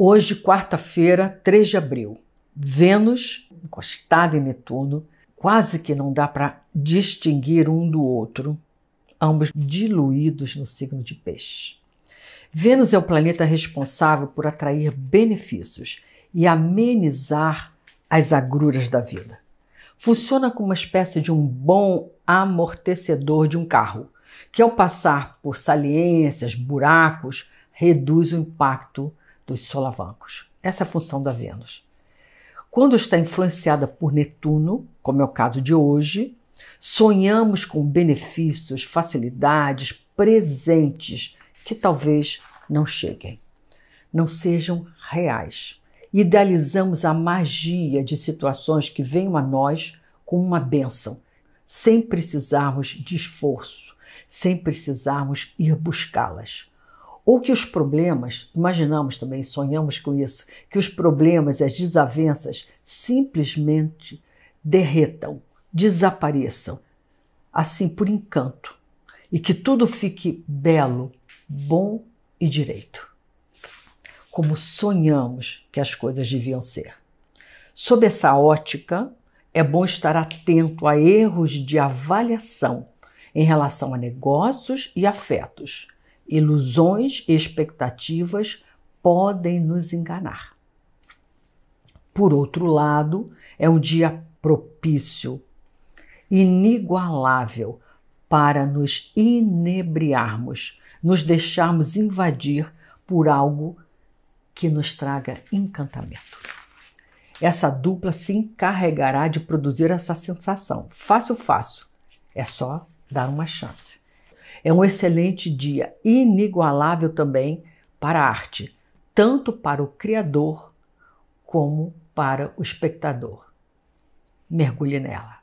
Hoje, quarta-feira, 3 de abril, Vênus, encostada em Netuno, quase que não dá para distinguir um do outro, ambos diluídos no signo de Peixe. Vênus é o planeta responsável por atrair benefícios e amenizar as agruras da vida. Funciona como uma espécie de um bom amortecedor de um carro, que ao passar por saliências, buracos, reduz o impacto dos solavancos. Essa é a função da Vênus. Quando está influenciada por Netuno, como é o caso de hoje, sonhamos com benefícios, facilidades, presentes que talvez não cheguem, não sejam reais. Idealizamos a magia de situações que venham a nós como uma bênção, sem precisarmos de esforço, sem precisarmos ir buscá-las. Ou que os problemas, imaginamos também, sonhamos com isso, que os problemas e as desavenças simplesmente derretam, desapareçam, assim por encanto, e que tudo fique belo, bom e direito. Como sonhamos que as coisas deviam ser. Sob essa ótica, é bom estar atento a erros de avaliação em relação a negócios e afetos, Ilusões e expectativas podem nos enganar. Por outro lado, é um dia propício, inigualável, para nos inebriarmos, nos deixarmos invadir por algo que nos traga encantamento. Essa dupla se encarregará de produzir essa sensação. Fácil, fácil. É só dar uma chance. É um excelente dia, inigualável também para a arte, tanto para o criador como para o espectador. Mergulhe nela.